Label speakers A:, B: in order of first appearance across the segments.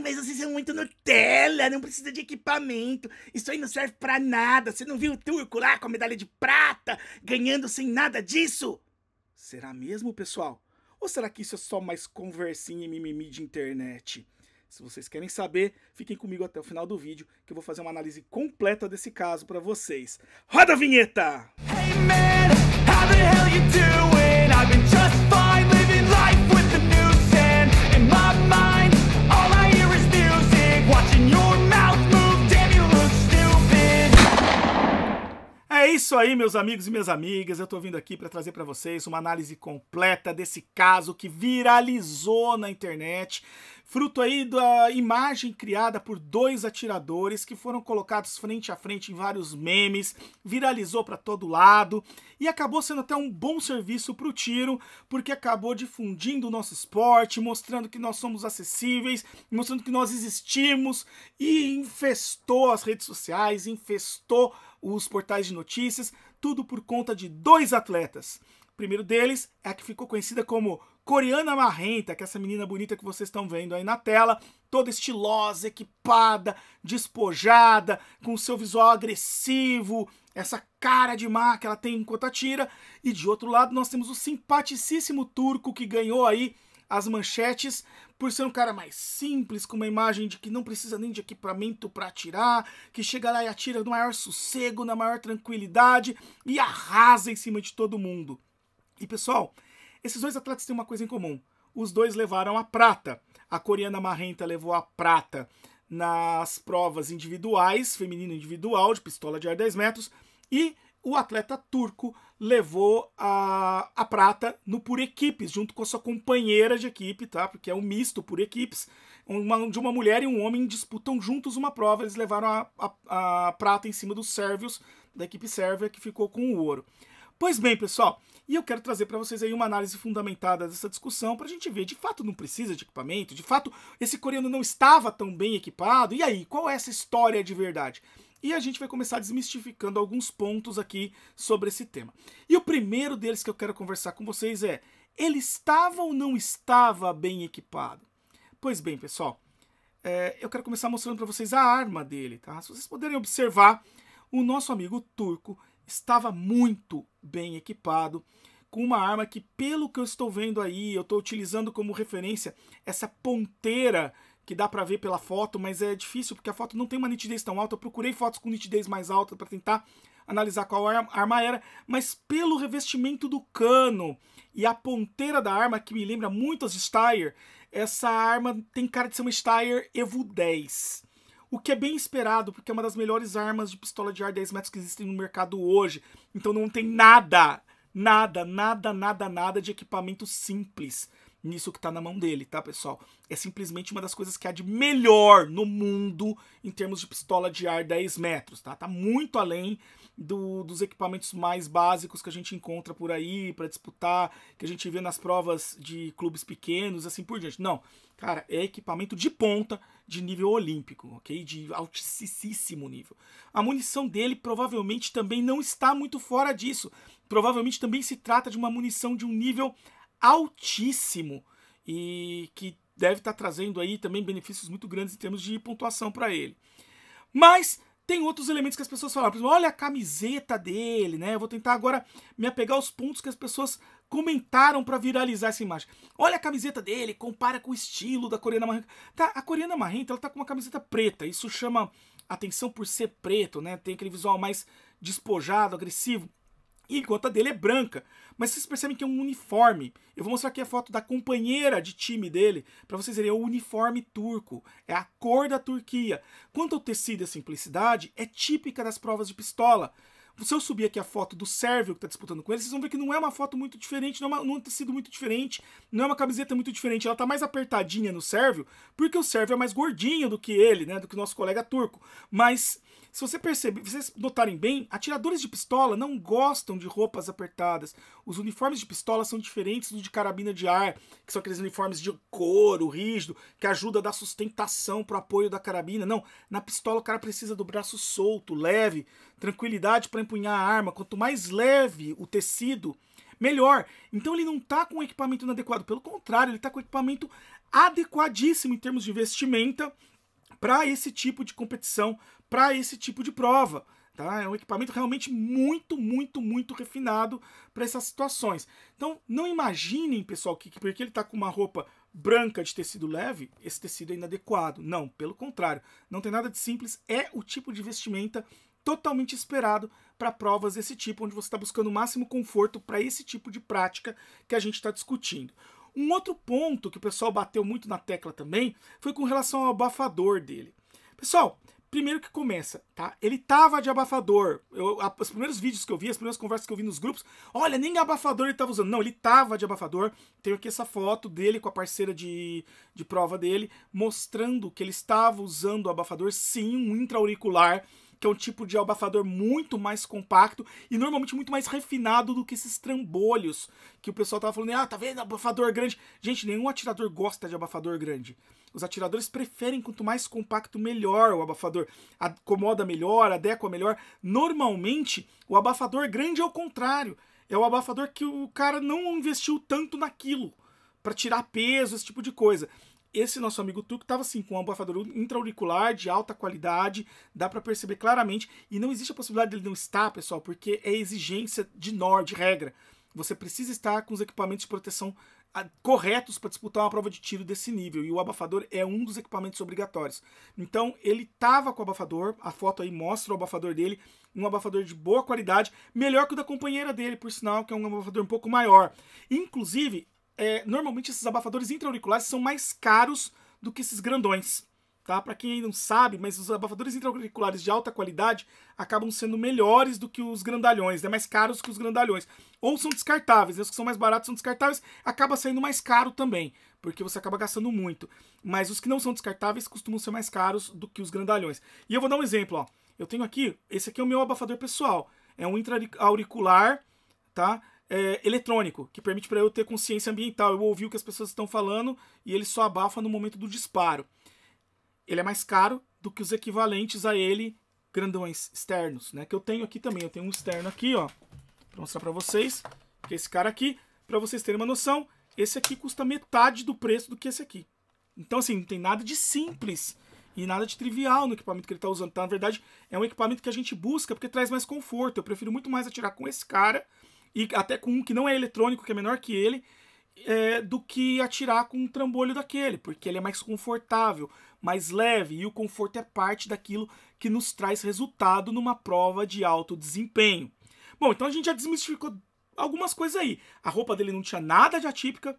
A: mas vocês são muito Nutella, não precisa de equipamento. Isso aí não serve pra nada. Você não viu o turco lá com a medalha de prata, ganhando sem nada disso? Será mesmo, pessoal? Ou será que isso é só mais conversinha e mimimi de internet? Se vocês querem saber, fiquem comigo até o final do vídeo, que eu vou fazer uma análise completa desse caso para vocês. Roda a vinheta! Hey man, how the hell you doing? I've been just fine living life with the É isso aí, meus amigos e minhas amigas. Eu estou vindo aqui para trazer para vocês uma análise completa desse caso que viralizou na internet, fruto aí da imagem criada por dois atiradores que foram colocados frente a frente em vários memes, viralizou para todo lado e acabou sendo até um bom serviço para o tiro, porque acabou difundindo o nosso esporte, mostrando que nós somos acessíveis, mostrando que nós existimos e infestou as redes sociais, infestou os portais de notícias, tudo por conta de dois atletas. O primeiro deles é a que ficou conhecida como Coreana Marrenta, que é essa menina bonita que vocês estão vendo aí na tela, toda estilosa, equipada, despojada, com seu visual agressivo, essa cara de má que ela tem enquanto atira. E de outro lado nós temos o simpaticíssimo turco que ganhou aí as manchetes, por ser um cara mais simples, com uma imagem de que não precisa nem de equipamento para atirar, que chega lá e atira no maior sossego, na maior tranquilidade e arrasa em cima de todo mundo. E pessoal, esses dois atletas têm uma coisa em comum. Os dois levaram a prata. A coreana Marrenta levou a prata nas provas individuais, feminino individual, de pistola de ar 10 metros, e o atleta turco levou a, a prata no por equipes, junto com a sua companheira de equipe, tá? Porque é um misto por equipes, uma, de uma mulher e um homem disputam juntos uma prova. Eles levaram a, a, a prata em cima dos sérvios, da equipe sérvia, que ficou com o ouro. Pois bem, pessoal, e eu quero trazer para vocês aí uma análise fundamentada dessa discussão para a gente ver, de fato não precisa de equipamento, de fato esse coreano não estava tão bem equipado, e aí, qual é essa história de verdade? e a gente vai começar desmistificando alguns pontos aqui sobre esse tema. E o primeiro deles que eu quero conversar com vocês é: ele estava ou não estava bem equipado? Pois bem, pessoal, é, eu quero começar mostrando para vocês a arma dele, tá? Se vocês puderem observar, o nosso amigo turco estava muito bem equipado com uma arma que, pelo que eu estou vendo aí, eu estou utilizando como referência essa ponteira que dá para ver pela foto, mas é difícil porque a foto não tem uma nitidez tão alta. Eu procurei fotos com nitidez mais alta para tentar analisar qual arma era, mas pelo revestimento do cano e a ponteira da arma, que me lembra muito as Steyr, essa arma tem cara de ser uma Steyr Evo 10. O que é bem esperado, porque é uma das melhores armas de pistola de ar 10 metros que existem no mercado hoje. Então não tem nada, nada, nada, nada, nada de equipamento simples nisso que está na mão dele, tá, pessoal? É simplesmente uma das coisas que há de melhor no mundo em termos de pistola de ar 10 metros, tá? Tá muito além do, dos equipamentos mais básicos que a gente encontra por aí para disputar, que a gente vê nas provas de clubes pequenos, assim por diante. Não, cara, é equipamento de ponta de nível olímpico, ok? De altíssimo nível. A munição dele provavelmente também não está muito fora disso. Provavelmente também se trata de uma munição de um nível altíssimo e que deve estar tá trazendo aí também benefícios muito grandes em termos de pontuação para ele. Mas tem outros elementos que as pessoas falaram, por exemplo, olha a camiseta dele, né? Eu vou tentar agora me apegar aos pontos que as pessoas comentaram para viralizar essa imagem. Olha a camiseta dele, compara com o estilo da Coreana Marrenta. Tá, a Coreana Marrenta, ela tá com uma camiseta preta, isso chama atenção por ser preto, né? Tem aquele visual mais despojado, agressivo. Enquanto a dele é branca. Mas vocês percebem que é um uniforme. Eu vou mostrar aqui a foto da companheira de time dele, para vocês verem, é o uniforme turco, é a cor da Turquia. Quanto ao tecido e a simplicidade, é típica das provas de pistola. Se eu subir aqui a foto do Sérvio que está disputando com ele, vocês vão ver que não é uma foto muito diferente, não é, uma, não é um tecido muito diferente, não é uma camiseta muito diferente. Ela está mais apertadinha no Sérvio, porque o Sérvio é mais gordinho do que ele, né? Do que o nosso colega turco. Mas se você perceber, vocês notarem bem, atiradores de pistola não gostam de roupas apertadas. Os uniformes de pistola são diferentes dos de carabina de ar, que são aqueles uniformes de couro rígido, que ajuda a dar sustentação para o apoio da carabina. Não, na pistola o cara precisa do braço solto, leve, tranquilidade para empunhar a arma. Quanto mais leve o tecido, melhor. Então ele não está com o equipamento inadequado, pelo contrário, ele está com o equipamento adequadíssimo em termos de vestimenta para esse tipo de competição, para esse tipo de prova. Tá? É um equipamento realmente muito, muito, muito refinado para essas situações. Então, não imaginem, pessoal, que, que porque ele está com uma roupa branca de tecido leve, esse tecido é inadequado. Não, pelo contrário, não tem nada de simples, é o tipo de vestimenta totalmente esperado para provas desse tipo, onde você está buscando o máximo conforto para esse tipo de prática que a gente está discutindo. Um outro ponto que o pessoal bateu muito na tecla também foi com relação ao abafador dele. Pessoal, primeiro que começa, tá? Ele tava de abafador. Eu, a, os primeiros vídeos que eu vi, as primeiras conversas que eu vi nos grupos, olha, nem abafador ele tava usando. Não, ele tava de abafador. Tenho aqui essa foto dele com a parceira de, de prova dele, mostrando que ele estava usando o abafador, sim, um intraauricular que é um tipo de abafador muito mais compacto e normalmente muito mais refinado do que esses trambolhos que o pessoal tava falando, ah, tá vendo, abafador grande. Gente, nenhum atirador gosta de abafador grande. Os atiradores preferem quanto mais compacto, melhor o abafador. Acomoda melhor, adequa melhor. Normalmente, o abafador grande é o contrário. É o abafador que o cara não investiu tanto naquilo para tirar peso, esse tipo de coisa esse nosso amigo Tuco estava assim com um abafador intra-auricular de alta qualidade, dá para perceber claramente e não existe a possibilidade dele não estar, pessoal, porque é exigência de norte de regra. Você precisa estar com os equipamentos de proteção ah, corretos para disputar uma prova de tiro desse nível e o abafador é um dos equipamentos obrigatórios. Então ele estava com o abafador, a foto aí mostra o abafador dele, um abafador de boa qualidade, melhor que o da companheira dele, por sinal, que é um abafador um pouco maior. Inclusive, é, normalmente esses abafadores intraauriculares são mais caros do que esses grandões. Tá? Para quem não sabe, mas os abafadores intraauriculares de alta qualidade acabam sendo melhores do que os grandalhões, né? mais caros que os grandalhões. Ou são descartáveis, né? os que são mais baratos são descartáveis, acaba saindo mais caro também, porque você acaba gastando muito. Mas os que não são descartáveis costumam ser mais caros do que os grandalhões. E eu vou dar um exemplo, ó. Eu tenho aqui, esse aqui é o meu abafador pessoal. É um intraauricular, tá? é, eletrônico, que permite para eu ter consciência ambiental. Eu ouvi o que as pessoas estão falando e ele só abafa no momento do disparo. Ele é mais caro do que os equivalentes a ele grandões externos, né? Que eu tenho aqui também. Eu tenho um externo aqui, ó, para mostrar para vocês. Que é esse cara aqui, para vocês terem uma noção, esse aqui custa metade do preço do que esse aqui. Então, assim, não tem nada de simples e nada de trivial no equipamento que ele está usando. Tá? Na verdade, é um equipamento que a gente busca porque traz mais conforto. Eu prefiro muito mais atirar com esse cara e até com um que não é eletrônico, que é menor que ele, é, do que atirar com um trambolho daquele, porque ele é mais confortável, mais leve, e o conforto é parte daquilo que nos traz resultado numa prova de alto desempenho. Bom, então a gente já desmistificou algumas coisas aí. A roupa dele não tinha nada de atípica,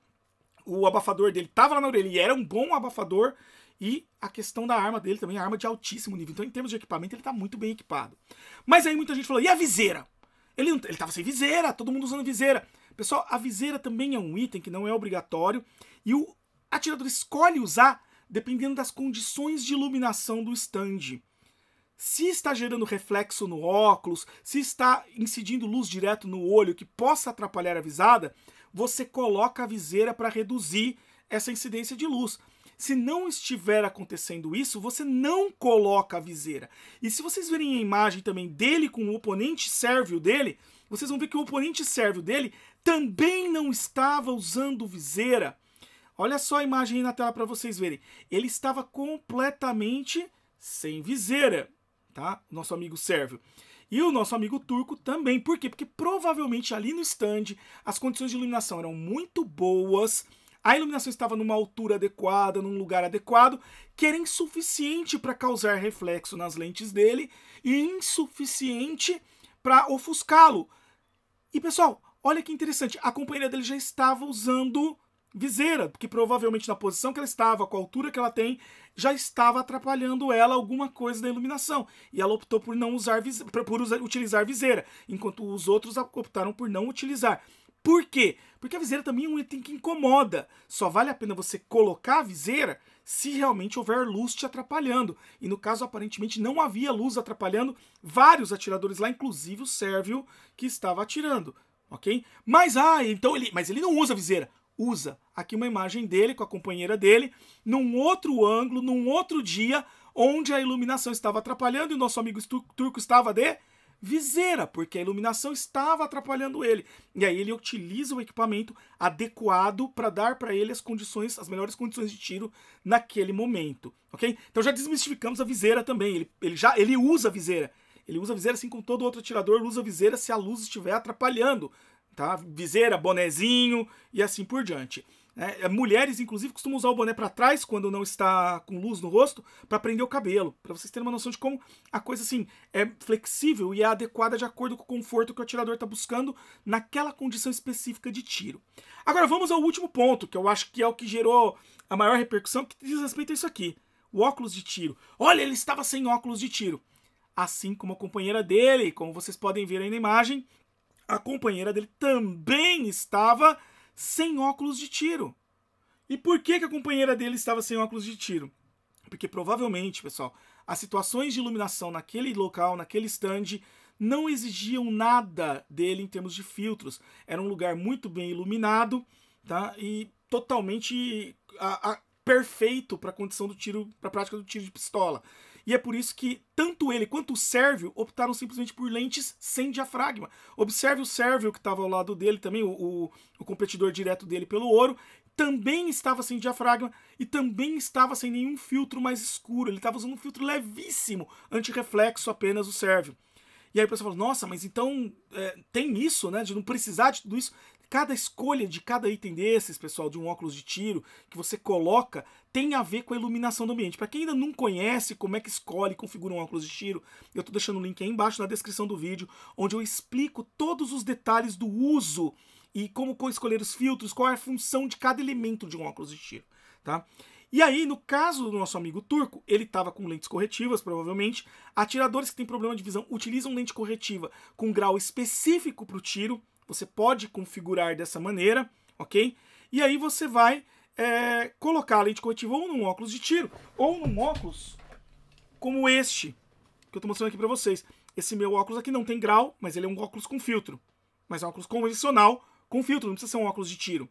A: o abafador dele estava lá na orelha e era um bom abafador, e a questão da arma dele também, a arma de altíssimo nível. Então, em termos de equipamento, ele está muito bem equipado. Mas aí muita gente falou, e a viseira? Ele, ele tava sem viseira, todo mundo usando viseira. Pessoal, a viseira também é um item que não é obrigatório e o atirador escolhe usar dependendo das condições de iluminação do stand. Se está gerando reflexo no óculos, se está incidindo luz direto no olho que possa atrapalhar a visada, você coloca a viseira para reduzir essa incidência de luz. Se não estiver acontecendo isso, você não coloca a viseira. E se vocês verem a imagem também dele com o oponente sérvio dele, vocês vão ver que o oponente sérvio dele também não estava usando viseira. Olha só a imagem aí na tela para vocês verem. Ele estava completamente sem viseira, tá? Nosso amigo sérvio. E o nosso amigo turco também. Por quê? Porque provavelmente ali no stand as condições de iluminação eram muito boas a iluminação estava numa altura adequada, num lugar adequado, que era insuficiente para causar reflexo nas lentes dele e insuficiente para ofuscá-lo. E pessoal, olha que interessante, a companheira dele já estava usando viseira, porque provavelmente na posição que ela estava, com a altura que ela tem, já estava atrapalhando ela alguma coisa da iluminação. E ela optou por não usar por usar, utilizar viseira, enquanto os outros optaram por não utilizar. Por quê? Porque a viseira também é um item que incomoda. Só vale a pena você colocar a viseira se realmente houver luz te atrapalhando. E no caso, aparentemente, não havia luz atrapalhando vários atiradores lá, inclusive o Sérvio que estava atirando, ok? Mas, ah, então ele... Mas ele não usa a viseira. Usa. Aqui uma imagem dele com a companheira dele, num outro ângulo, num outro dia, onde a iluminação estava atrapalhando e o nosso amigo turco estava de viseira, porque a iluminação estava atrapalhando ele. E aí ele utiliza o equipamento adequado para dar para ele as condições, as melhores condições de tiro naquele momento, ok? Então já desmistificamos a viseira também. Ele, ele já ele usa a viseira. Ele usa a viseira assim como todo outro atirador usa a viseira se a luz estiver atrapalhando, tá? Viseira, bonezinho e assim por diante. É, é, mulheres, inclusive, costumam usar o boné para trás quando não está com luz no rosto para prender o cabelo. Para vocês terem uma noção de como a coisa assim é flexível e é adequada de acordo com o conforto que o atirador está buscando naquela condição específica de tiro. Agora vamos ao último ponto, que eu acho que é o que gerou a maior repercussão, que diz respeito a isso aqui: o óculos de tiro. Olha, ele estava sem óculos de tiro. Assim como a companheira dele, como vocês podem ver aí na imagem, a companheira dele também estava sem óculos de tiro. E por que, que a companheira dele estava sem óculos de tiro? Porque provavelmente, pessoal, as situações de iluminação naquele local, naquele stand, não exigiam nada dele em termos de filtros. Era um lugar muito bem iluminado, tá? E totalmente a, a, perfeito para a condição do tiro, para a prática do tiro de pistola e é por isso que tanto ele quanto o Sérvio optaram simplesmente por lentes sem diafragma. Observe o Sérvio que estava ao lado dele também, o, o, o competidor direto dele pelo ouro, também estava sem diafragma e também estava sem nenhum filtro mais escuro. Ele estava usando um filtro levíssimo, reflexo apenas o Sérvio. E aí o pessoal fala nossa, mas então é, tem isso, né? De não precisar de tudo isso. Cada escolha de cada item desses, pessoal, de um óculos de tiro que você coloca, tem a ver com a iluminação do ambiente. Para quem ainda não conhece como é que escolhe e configura um óculos de tiro, eu estou deixando o link aí embaixo na descrição do vídeo, onde eu explico todos os detalhes do uso e como escolher os filtros, qual é a função de cada elemento de um óculos de tiro, tá? E aí, no caso do nosso amigo turco, ele estava com lentes corretivas, provavelmente. Atiradores que têm problema de visão utilizam lente corretiva com grau específico para o tiro. Você pode configurar dessa maneira, ok? E aí você vai é, colocar a lente corretiva ou num óculos de tiro, ou num óculos como este, que eu estou mostrando aqui para vocês. Esse meu óculos aqui não tem grau, mas ele é um óculos com filtro. Mas é um óculos convencional com filtro, não precisa ser um óculos de tiro.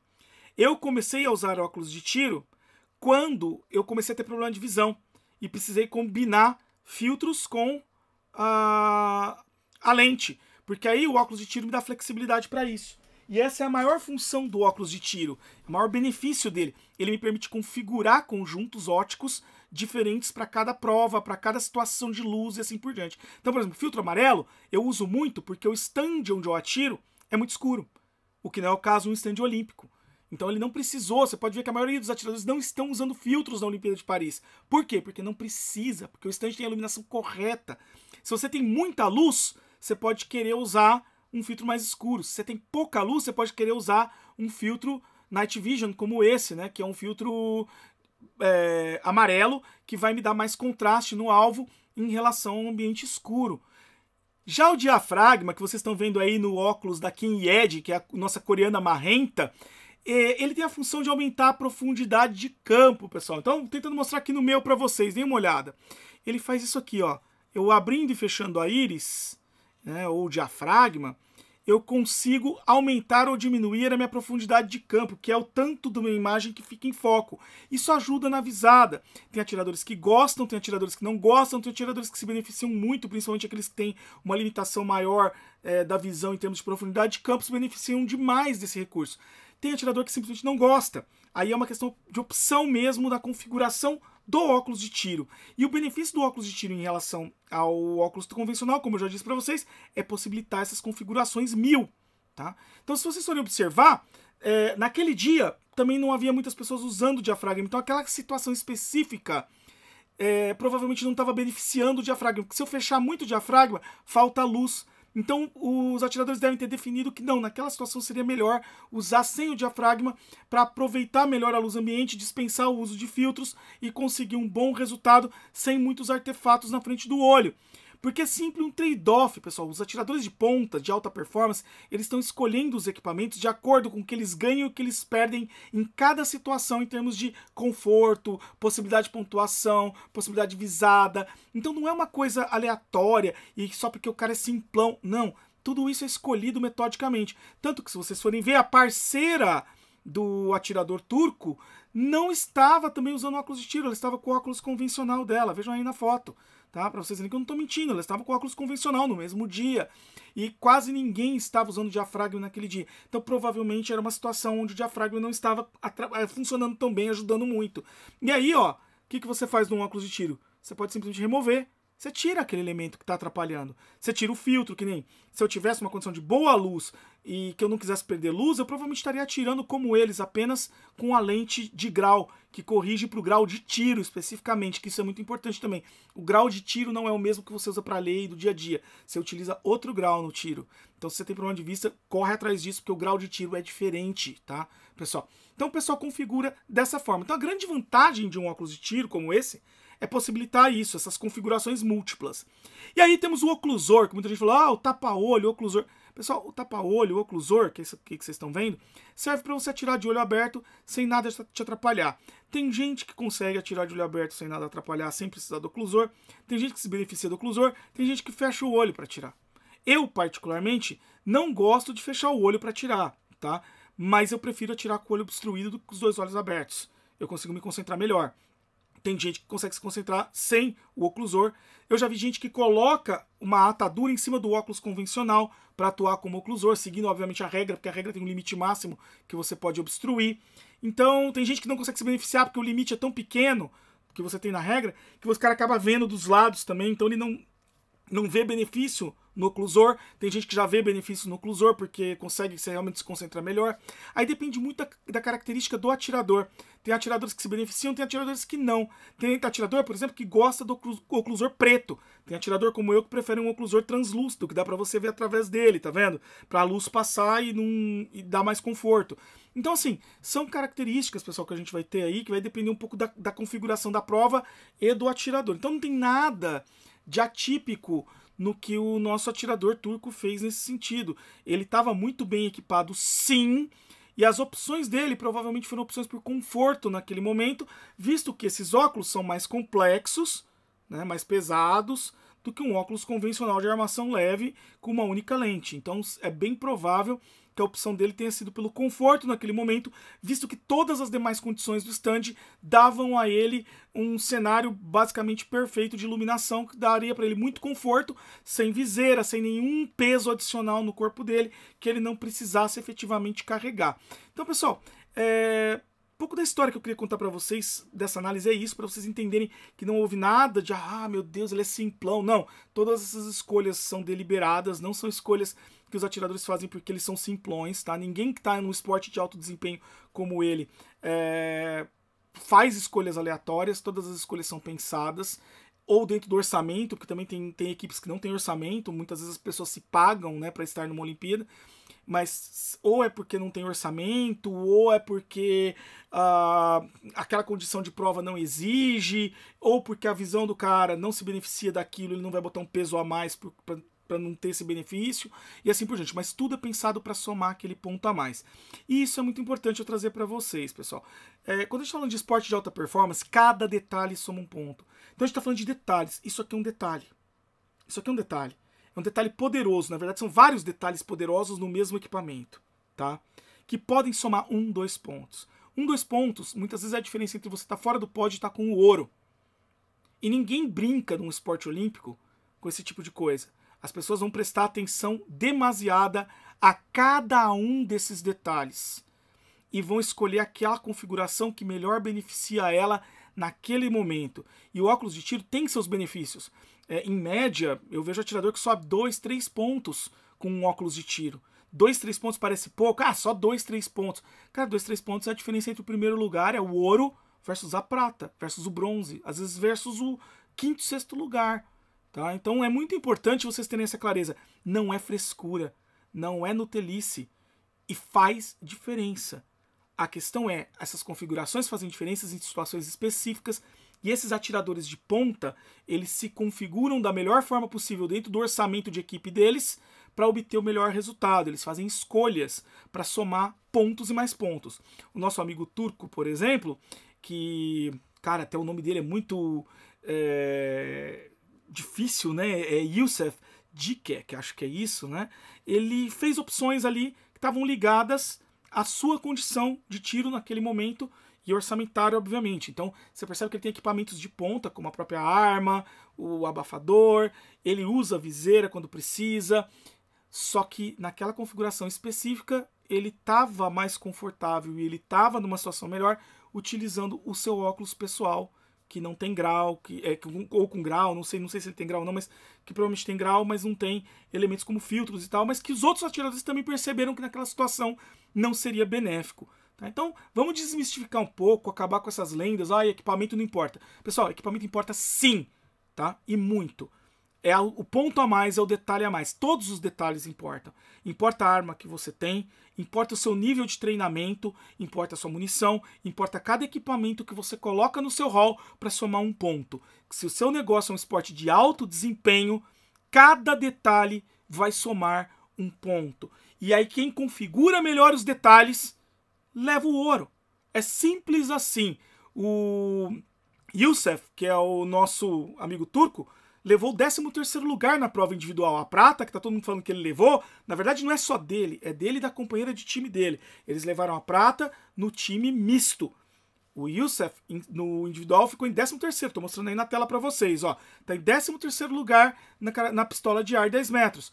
A: Eu comecei a usar óculos de tiro quando eu comecei a ter problema de visão e precisei combinar filtros com a, a lente. Porque aí o óculos de tiro me dá flexibilidade para isso. E essa é a maior função do óculos de tiro, é o maior benefício dele. Ele me permite configurar conjuntos óticos diferentes para cada prova, para cada situação de luz e assim por diante. Então, por exemplo, filtro amarelo eu uso muito porque o stand onde eu atiro é muito escuro, o que não é o caso de um stand olímpico. Então ele não precisou, você pode ver que a maioria dos atiradores não estão usando filtros na Olimpíada de Paris. Por quê? Porque não precisa, porque o stand tem a iluminação correta. Se você tem muita luz, você pode querer usar um filtro mais escuro. Se você tem pouca luz, você pode querer usar um filtro Night Vision, como esse, né? Que é um filtro é, amarelo que vai me dar mais contraste no alvo em relação ao ambiente escuro. Já o diafragma, que vocês estão vendo aí no óculos da Kim Yed, que é a nossa coreana marrenta, é, ele tem a função de aumentar a profundidade de campo, pessoal. Então, tentando mostrar aqui no meu para vocês, dêem uma olhada. Ele faz isso aqui, ó. Eu abrindo e fechando a íris, né, ou diafragma, eu consigo aumentar ou diminuir a minha profundidade de campo, que é o tanto da minha imagem que fica em foco. Isso ajuda na visada. Tem atiradores que gostam, tem atiradores que não gostam, tem atiradores que se beneficiam muito, principalmente aqueles que têm uma limitação maior é, da visão em termos de profundidade de campo, se beneficiam demais desse recurso. Tem atirador que simplesmente não gosta. Aí é uma questão de opção mesmo da configuração do óculos de tiro. E o benefício do óculos de tiro em relação ao óculos convencional, como eu já disse para vocês, é possibilitar essas configurações mil. Tá? Então, se vocês forem observar, é, naquele dia também não havia muitas pessoas usando o diafragma. Então, aquela situação específica é, provavelmente não estava beneficiando o diafragma. Porque se eu fechar muito o diafragma, falta luz então os atiradores devem ter definido que não, naquela situação seria melhor usar sem o diafragma para aproveitar melhor a luz ambiente, dispensar o uso de filtros e conseguir um bom resultado sem muitos artefatos na frente do olho. Porque é sempre um trade-off, pessoal. Os atiradores de ponta, de alta performance, eles estão escolhendo os equipamentos de acordo com o que eles ganham e o que eles perdem em cada situação em termos de conforto, possibilidade de pontuação, possibilidade de visada. Então não é uma coisa aleatória e só porque o cara é simplão. Não. Tudo isso é escolhido metodicamente. Tanto que, se vocês forem ver, a parceira do atirador turco não estava também usando óculos de tiro, ela estava com o óculos convencional dela. Vejam aí na foto tá? Para vocês verem que eu não estou mentindo, ela estava com óculos convencional no mesmo dia e quase ninguém estava usando diafragma naquele dia. Então provavelmente era uma situação onde o diafragma não estava eh, funcionando tão bem, ajudando muito. E aí, ó, o que, que você faz num óculos de tiro? Você pode simplesmente remover você tira aquele elemento que está atrapalhando. Você tira o filtro, que nem se eu tivesse uma condição de boa luz e que eu não quisesse perder luz, eu provavelmente estaria atirando como eles, apenas com a lente de grau, que corrige para o grau de tiro especificamente, que isso é muito importante também. O grau de tiro não é o mesmo que você usa para lei do dia a dia. Você utiliza outro grau no tiro. Então, se você tem problema de vista, corre atrás disso, porque o grau de tiro é diferente, tá, pessoal? Então, o pessoal configura dessa forma. Então, a grande vantagem de um óculos de tiro como esse é possibilitar isso, essas configurações múltiplas. E aí temos o oclusor, que muita gente falou, ah, o tapa-olho, o oclusor. Pessoal, o tapa-olho, o oclusor, que é isso aqui que vocês estão vendo, serve para você atirar de olho aberto sem nada te atrapalhar. Tem gente que consegue atirar de olho aberto sem nada atrapalhar, sem precisar do oclusor. Tem gente que se beneficia do oclusor, tem gente que fecha o olho para atirar. Eu, particularmente, não gosto de fechar o olho para atirar, tá? Mas eu prefiro atirar com o olho obstruído do que com os dois olhos abertos. Eu consigo me concentrar melhor. Tem gente que consegue se concentrar sem o oclusor. Eu já vi gente que coloca uma atadura em cima do óculos convencional para atuar como oclusor, seguindo obviamente a regra, porque a regra tem um limite máximo que você pode obstruir. Então, tem gente que não consegue se beneficiar porque o limite é tão pequeno que você tem na regra, que o cara acaba vendo dos lados também, então ele não, não vê benefício no oclusor. Tem gente que já vê benefícios no oclusor porque consegue se realmente se concentrar melhor. Aí depende muito da, da, característica do atirador. Tem atiradores que se beneficiam, tem atiradores que não. Tem atirador, por exemplo, que gosta do oclusor preto. Tem atirador como eu que prefere um oclusor translúcido, que dá para você ver através dele, tá vendo? Para a luz passar e, não, e dar mais conforto. Então, assim, são características, pessoal, que a gente vai ter aí, que vai depender um pouco da, da configuração da prova e do atirador. Então, não tem nada de atípico no que o nosso atirador turco fez nesse sentido. Ele estava muito bem equipado, sim, e as opções dele provavelmente foram opções por conforto naquele momento, visto que esses óculos são mais complexos, né, mais pesados do que um óculos convencional de armação leve com uma única lente. Então é bem provável a opção dele tenha sido pelo conforto naquele momento, visto que todas as demais condições do stand davam a ele um cenário basicamente perfeito de iluminação que daria para ele muito conforto, sem viseira, sem nenhum peso adicional no corpo dele que ele não precisasse efetivamente carregar. Então, pessoal, é, pouco da história que eu queria contar para vocês dessa análise é isso, para vocês entenderem que não houve nada de ah, meu Deus, ele é simplão. Não, todas essas escolhas são deliberadas, não são escolhas que os atiradores fazem porque eles são simplões, tá? Ninguém que tá num esporte de alto desempenho como ele é, faz escolhas aleatórias, todas as escolhas são pensadas ou dentro do orçamento, porque também tem, tem equipes que não têm orçamento, muitas vezes as pessoas se pagam né, para estar numa Olimpíada, mas ou é porque não tem orçamento, ou é porque ah, aquela condição de prova não exige, ou porque a visão do cara não se beneficia daquilo, ele não vai botar um peso a mais para não ter esse benefício e assim por diante. Mas tudo é pensado para somar aquele ponto a mais. E isso é muito importante eu trazer para vocês, pessoal. É, quando a gente tá falando de esporte de alta performance, cada detalhe soma um ponto. Então a gente está falando de detalhes. Isso aqui é um detalhe. Isso aqui é um detalhe. É um detalhe poderoso. Na verdade, são vários detalhes poderosos no mesmo equipamento, tá? Que podem somar um, dois pontos. Um, dois pontos, muitas vezes é a diferença entre você estar tá fora do pódio e estar tá com o ouro. E ninguém brinca num esporte olímpico com esse tipo de coisa. As pessoas vão prestar atenção demasiada a cada um desses detalhes e vão escolher aquela configuração que melhor beneficia ela naquele momento. E o óculos de tiro tem seus benefícios. É, em média, eu vejo atirador que sobe 2, 3 pontos com um óculos de tiro. 2, 3 pontos parece pouco. Ah, só 2, 3 pontos. Cara, 2, 3 pontos é a diferença entre o primeiro lugar, é o ouro, versus a prata, versus o bronze, às vezes versus o quinto, sexto lugar. Tá? Então é muito importante vocês terem essa clareza. Não é frescura, não é nutelice e faz diferença. A questão é, essas configurações fazem diferenças em situações específicas e esses atiradores de ponta, eles se configuram da melhor forma possível dentro do orçamento de equipe deles para obter o melhor resultado. Eles fazem escolhas para somar pontos e mais pontos. O nosso amigo turco, por exemplo, que, cara, até o nome dele é muito é, difícil, né? É Youssef que acho que é isso, né? Ele fez opções ali que estavam ligadas à sua condição de tiro naquele momento e orçamentário, obviamente. Então, você percebe que ele tem equipamentos de ponta, como a própria arma, o abafador, ele usa viseira quando precisa. Só que naquela configuração específica, ele estava mais confortável e ele estava numa situação melhor utilizando o seu óculos pessoal que não tem grau, que é ou com grau, não sei, não sei se ele tem grau ou não, mas que provavelmente tem grau, mas não tem elementos como filtros e tal, mas que os outros atiradores também perceberam que naquela situação não seria benéfico. Tá? Então, vamos desmistificar um pouco, acabar com essas lendas, ah, equipamento não importa. Pessoal, equipamento importa sim, tá? E muito. É a, o ponto a mais, é o detalhe a mais. Todos os detalhes importam. Importa a arma que você tem, importa o seu nível de treinamento, importa a sua munição, importa cada equipamento que você coloca no seu hall para somar um ponto. Se o seu negócio é um esporte de alto desempenho, cada detalhe vai somar um ponto. E aí quem configura melhor os detalhes leva o ouro. É simples assim. O Youssef, que é o nosso amigo turco, levou o 13º lugar na prova individual. A prata, que tá todo mundo falando que ele levou, na verdade não é só dele, é dele e da companheira de time dele. Eles levaram a prata no time misto. O Youssef no individual ficou em 13º, tô mostrando aí na tela para vocês, ó. Tá em 13º lugar na, na pistola de ar 10 metros.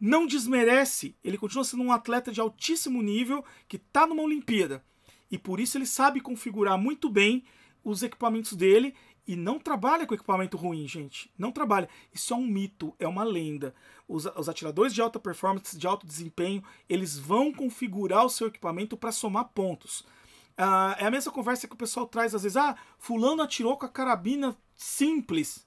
A: Não desmerece, ele continua sendo um atleta de altíssimo nível que tá numa Olimpíada. E por isso ele sabe configurar muito bem os equipamentos dele e não trabalha com equipamento ruim, gente. Não trabalha. Isso é um mito, é uma lenda. Os, os atiradores de alta performance, de alto desempenho, eles vão configurar o seu equipamento para somar pontos. Ah, é a mesma conversa que o pessoal traz às vezes. Ah, fulano atirou com a carabina simples.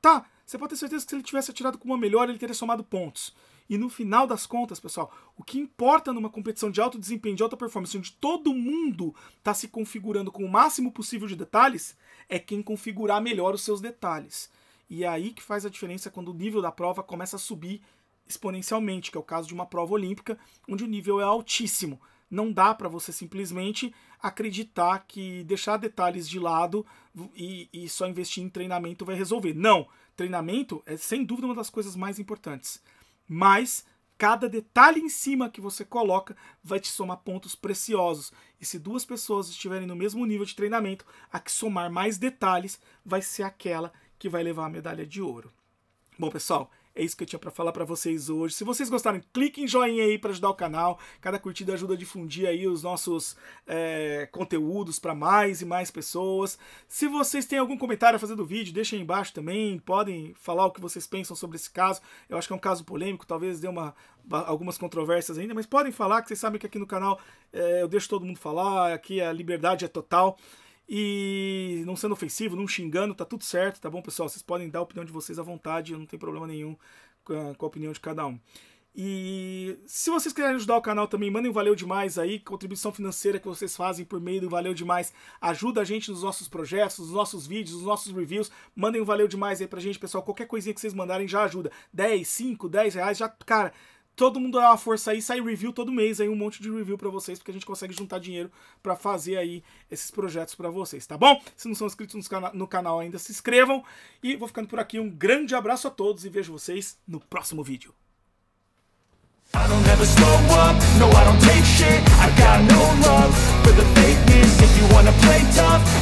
A: Tá, você pode ter certeza que se ele tivesse atirado com uma melhor, ele teria somado pontos. E no final das contas, pessoal, o que importa numa competição de alto desempenho, de alta performance, onde todo mundo está se configurando com o máximo possível de detalhes, é quem configurar melhor os seus detalhes. E é aí que faz a diferença quando o nível da prova começa a subir exponencialmente, que é o caso de uma prova olímpica, onde o nível é altíssimo. Não dá para você simplesmente acreditar que deixar detalhes de lado e, e só investir em treinamento vai resolver. Não! Treinamento é sem dúvida uma das coisas mais importantes. Mas Cada detalhe em cima que você coloca vai te somar pontos preciosos. E se duas pessoas estiverem no mesmo nível de treinamento, a que somar mais detalhes vai ser aquela que vai levar a medalha de ouro. Bom, pessoal, é isso que eu tinha para falar para vocês hoje. Se vocês gostarem, clique em joinha aí para ajudar o canal. Cada curtida ajuda a difundir aí os nossos é, conteúdos para mais e mais pessoas. Se vocês têm algum comentário a fazer do vídeo, deixem aí embaixo também. Podem falar o que vocês pensam sobre esse caso. Eu acho que é um caso polêmico, talvez dê uma, algumas controvérsias ainda, mas podem falar que vocês sabem que aqui no canal é, eu deixo todo mundo falar, aqui a liberdade é total e não sendo ofensivo, não xingando, tá tudo certo, tá bom, pessoal? Vocês podem dar a opinião de vocês à vontade, eu não tenho problema nenhum com a, com a opinião de cada um. E se vocês quiserem ajudar o canal também, mandem um valeu demais aí, contribuição financeira que vocês fazem por meio do valeu demais, ajuda a gente nos nossos projetos, nos nossos vídeos, nos nossos reviews, mandem um valeu demais aí pra gente, pessoal, qualquer coisinha que vocês mandarem já ajuda, 10, 5, 10 reais, já, cara, todo mundo dá uma força aí, sai review todo mês aí, um monte de review para vocês, porque a gente consegue juntar dinheiro para fazer aí esses projetos para vocês, tá bom? Se não são inscritos no canal ainda, se inscrevam. E vou ficando por aqui, um grande abraço a todos e vejo vocês no próximo vídeo. I don't ever slow up, no I don't take shit I got no love for the fakeness If you wanna play tough